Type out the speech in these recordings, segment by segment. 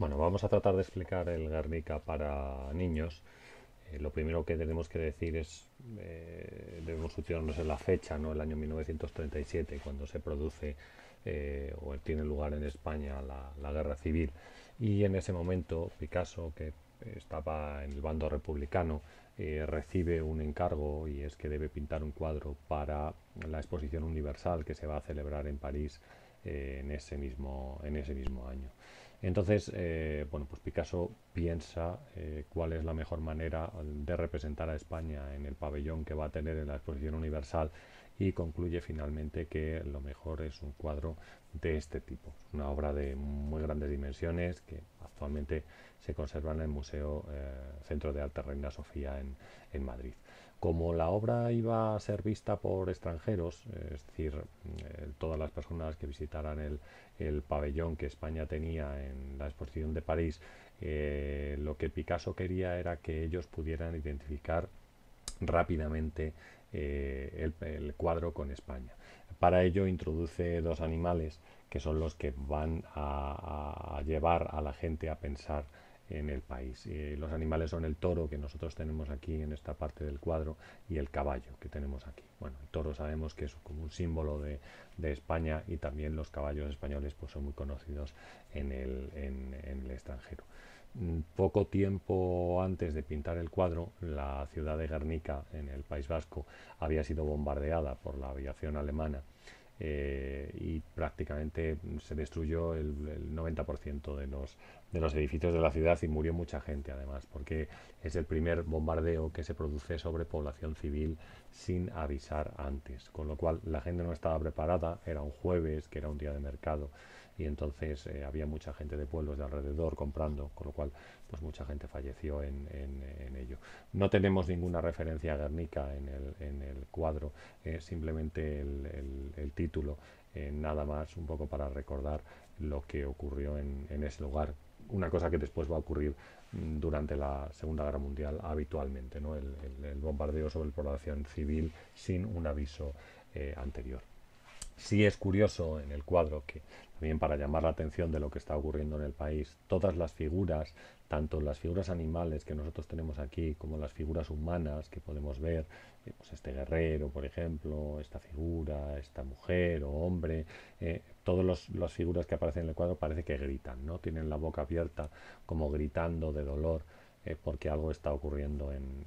Bueno, vamos a tratar de explicar el Guernica para niños. Eh, lo primero que tenemos que decir es, eh, debemos situarnos en la fecha, ¿no? el año 1937, cuando se produce eh, o tiene lugar en España la, guerra civil. Y en ese momento Picasso, que estaba en el bando republicano, recibe un encargo y es que debe pintar un cuadro para la exposición universal que se va a celebrar en París en ese mismo año. Entonces, eh, bueno, pues Picasso piensa eh, cuál es la mejor manera de representar a España en el pabellón que va a tener en la exposición universal y concluye finalmente que lo mejor es un cuadro de este tipo. Una obra de muy grandes dimensiones que actualmente se conserva en el Museo eh, Centro de Alta Reina Sofía en Madrid. Como la obra iba a ser vista por extranjeros, es decir, eh, todas las personas que visitaran el, pabellón que España tenía en la exposición de París, eh, lo que Picasso quería era que ellos pudieran identificar rápidamente eh, el, cuadro con España. Para ello introduce dos animales que son los que van a, llevar a la gente a pensar en el país. Eh, los animales son el toro que nosotros tenemos aquí en esta parte del cuadro y el caballo que tenemos aquí. Bueno, el toro sabemos que es como un símbolo de, España y también los caballos españoles pues, son muy conocidos en el, en el extranjero mm, poco tiempo antes de pintar el cuadro, la ciudad de Guernica, en el País Vasco, había sido bombardeada por la aviación alemana eh, y prácticamente se destruyó el, 90% de los, de los edificios de la ciudad y murió mucha gente además, porque es el primer bombardeo que se produce sobre población civil sin avisar antes, con lo cual la gente no estaba preparada, era un jueves, que era un día de mercado, y entonces eh, había mucha gente de pueblos de alrededor comprando, con lo cual pues mucha gente falleció en, ello. No tenemos ninguna referencia a Guernica en el, cuadro, eh, simplemente el, título, eh, nada más, un poco para recordar lo que ocurrió en ese lugar una cosa que después va a ocurrir mm, durante la Segunda Guerra Mundial habitualmente, ¿no? el, bombardeo sobre población civil sin un aviso eh, anterior. Sí es curioso en el cuadro que también para llamar la atención de lo que está ocurriendo en el país, todas las figuras, tanto las figuras animales que nosotros tenemos aquí como las figuras humanas que podemos ver, eh, pues este guerrero, por ejemplo, esta figura, esta mujer o hombre, eh, todas las figuras que aparecen en el cuadro parece que gritan, ¿no? Tienen la boca abierta como gritando de dolor. Eh, porque algo está ocurriendo en,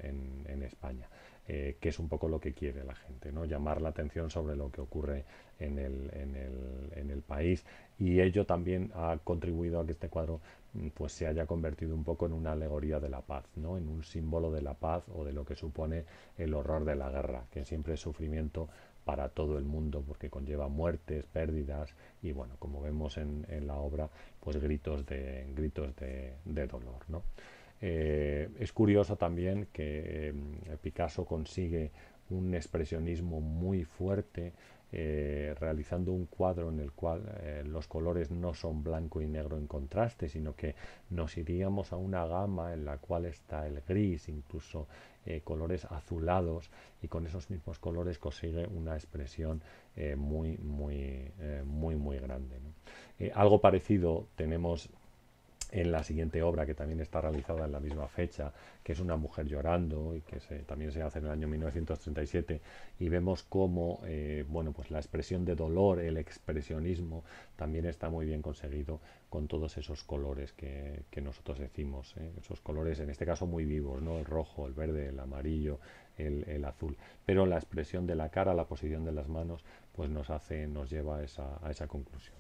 España, eh, que es un poco lo que quiere la gente, ¿no? llamar la atención sobre lo que ocurre en el, país y ello también ha contribuido a que este cuadro mm, pues se haya convertido un poco en una alegoría de la paz, ¿no? en un símbolo de la paz o de lo que supone el horror de la guerra, que siempre es sufrimiento para todo el mundo porque conlleva muertes, pérdidas y bueno, como vemos en, la obra, pues gritos de de dolor. ¿no? Eh, es curioso también que eh, Picasso consigue un expresionismo muy fuerte eh, realizando un cuadro en el cual los colores no son blanco y negro en contraste, sino que nos iríamos a una gama en la cual está el gris, incluso colores azulados, y con esos mismos colores consigue una expresión muy, muy, muy, muy grande. algo parecido tenemos en la siguiente obra que también está realizada en la misma fecha, que es una mujer llorando y que también se hace en el año 1937 y vemos cómo eh, bueno pues la expresión de dolor, el expresionismo también está muy bien conseguido con todos esos colores que, nosotros decimos, eh, esos colores en este caso muy vivos, no el rojo, el verde, el amarillo, el, azul. Pero la expresión de la cara, la posición de las manos, pues nos hace, nos lleva a esa, conclusión.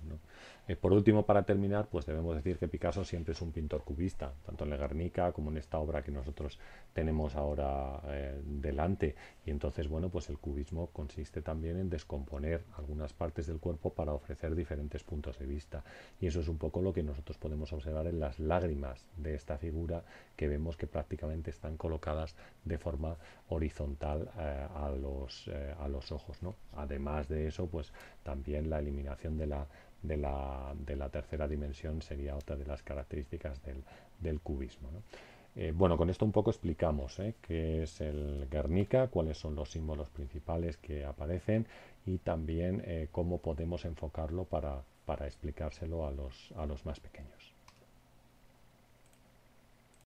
Eh, por último, para terminar, pues debemos decir que Picasso siempre es un pintor cubista, tanto en la Guernica como en esta obra que nosotros tenemos ahora eh, delante. Y entonces, bueno, pues el cubismo consiste también en descomponer algunas partes del cuerpo para ofrecer diferentes puntos de vista. Y eso es un poco lo que nosotros podemos observar en las lágrimas de esta figura que vemos que prácticamente están colocadas de forma horizontal horizontal eh, a, los, eh, a los ojos. ¿no? Además de eso, pues también la eliminación de la, de la, tercera dimensión sería otra de las características del, cubismo. Eh, bueno, con esto un poco explicamos qué es el Guernica, cuáles son los símbolos principales que aparecen y también cómo podemos enfocarlo para, para explicárselo a los, a los más pequeños.